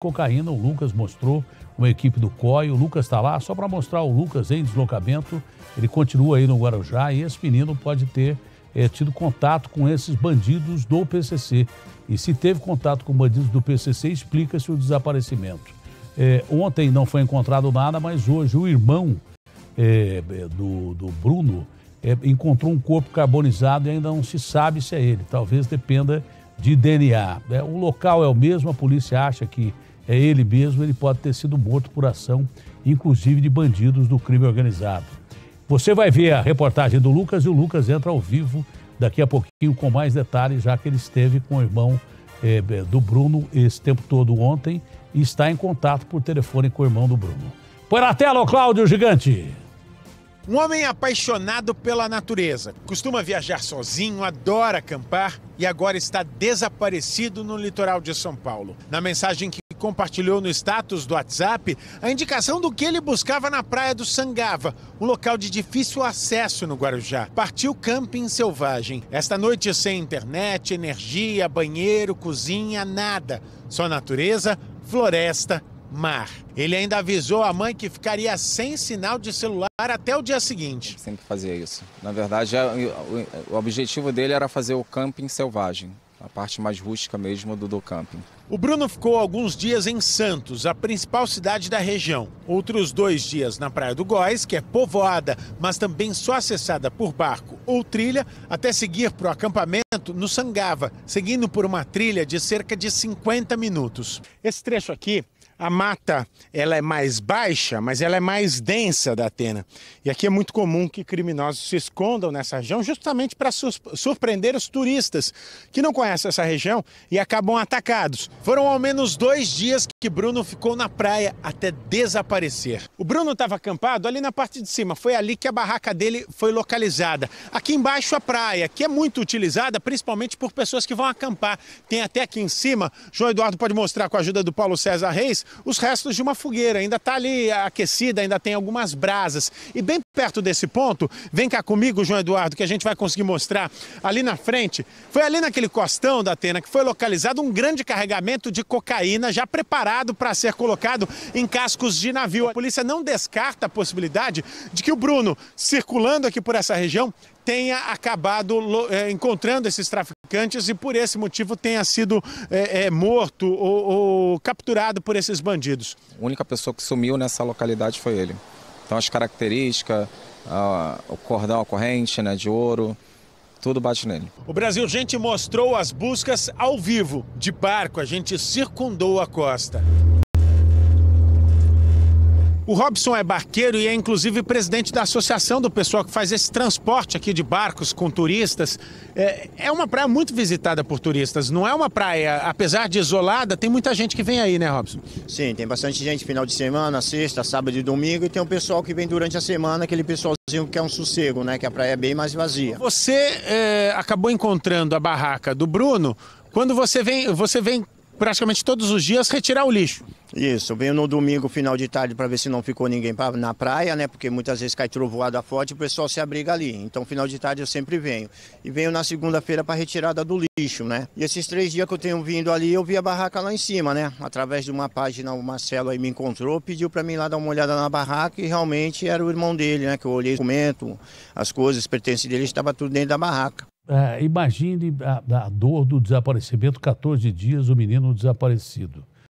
cocaína, o Lucas mostrou uma equipe do COI, o Lucas está lá só para mostrar o Lucas em deslocamento, ele continua aí no Guarujá e esse menino pode ter é, tido contato com esses bandidos do PCC. E se teve contato com bandidos do PCC, explica-se o desaparecimento. É, ontem não foi encontrado nada, mas hoje o irmão é, do, do, Bruno encontrou um corpo carbonizado e ainda não se sabe se é ele, talvez dependa de DNA. É, o local é o mesmo, a polícia acha que é ele mesmo, ele pode ter sido morto por ação, inclusive de bandidos do crime organizado. Você vai ver a reportagem do Lucas e o Lucas entra ao vivo daqui a pouquinho com mais detalhes, já que ele esteve com o irmão eh, eh, do Bruno esse tempo todo ontem e está em contato por telefone com o irmão do Bruno. Põe na tela, o Cláudio Gigante! Um homem apaixonado pela natureza, costuma viajar sozinho, adora acampar e agora está desaparecido no litoral de São Paulo. Na mensagem que compartilhou no status do WhatsApp a indicação do que ele buscava na praia do Sangava, um local de difícil acesso no Guarujá. Partiu camping selvagem. Esta noite sem internet, energia, banheiro, cozinha, nada. Só natureza, floresta, mar. Ele ainda avisou a mãe que ficaria sem sinal de celular até o dia seguinte. sempre fazia isso. Na verdade, o objetivo dele era fazer o camping selvagem a parte mais rústica mesmo do, do camping. O Bruno ficou alguns dias em Santos, a principal cidade da região. Outros dois dias na Praia do Góis, que é povoada, mas também só acessada por barco ou trilha, até seguir para o acampamento no Sangava, seguindo por uma trilha de cerca de 50 minutos. Esse trecho aqui a mata ela é mais baixa, mas ela é mais densa da Atena. E aqui é muito comum que criminosos se escondam nessa região justamente para surpreender os turistas que não conhecem essa região e acabam atacados. Foram ao menos dois dias que Bruno ficou na praia até desaparecer. O Bruno estava acampado ali na parte de cima. Foi ali que a barraca dele foi localizada. Aqui embaixo a praia, que é muito utilizada principalmente por pessoas que vão acampar. Tem até aqui em cima, João Eduardo pode mostrar com a ajuda do Paulo César Reis, os restos de uma fogueira. Ainda está ali aquecida, ainda tem algumas brasas. E bem perto desse ponto, vem cá comigo, João Eduardo, que a gente vai conseguir mostrar ali na frente. Foi ali naquele costão da Atena que foi localizado um grande carregamento de cocaína já preparado para ser colocado em cascos de navio. A polícia não descarta a possibilidade de que o Bruno, circulando aqui por essa região, tenha acabado eh, encontrando esses traficantes e por esse motivo tenha sido é, é, morto ou, ou, capturado por esses bandidos. A única pessoa que sumiu nessa localidade foi ele. Então as características, a, o cordão, a corrente né, de ouro, tudo bate nele. O Brasil Gente mostrou as buscas ao vivo, de barco, a gente circundou a costa. O Robson é barqueiro e é inclusive presidente da associação do pessoal que faz esse transporte aqui de barcos com turistas. É, é uma praia muito visitada por turistas, não é uma praia, apesar de isolada, tem muita gente que vem aí, né, Robson? Sim, tem bastante gente final de semana, sexta, sábado e domingo, e tem o pessoal que vem durante a semana, aquele pessoalzinho que é um sossego, né? Que a praia é bem mais vazia. Você é, acabou encontrando a barraca do Bruno quando você vem, você vem praticamente todos os dias retirar o lixo. Isso, venho no domingo, final de tarde, para ver se não ficou ninguém pra, na praia, né? Porque muitas vezes cai trovoada forte e o pessoal se abriga ali. Então, final de tarde eu sempre venho. E venho na segunda-feira para retirada do lixo, né? E esses três dias que eu tenho vindo ali, eu vi a barraca lá em cima, né? Através de uma página, o Marcelo aí me encontrou, pediu para mim lá dar uma olhada na barraca e realmente era o irmão dele, né? Que eu olhei o documento, as coisas pertence dele, estava tudo dentro da barraca. É, imagine a, a dor do desaparecimento, 14 dias, o menino desaparecido.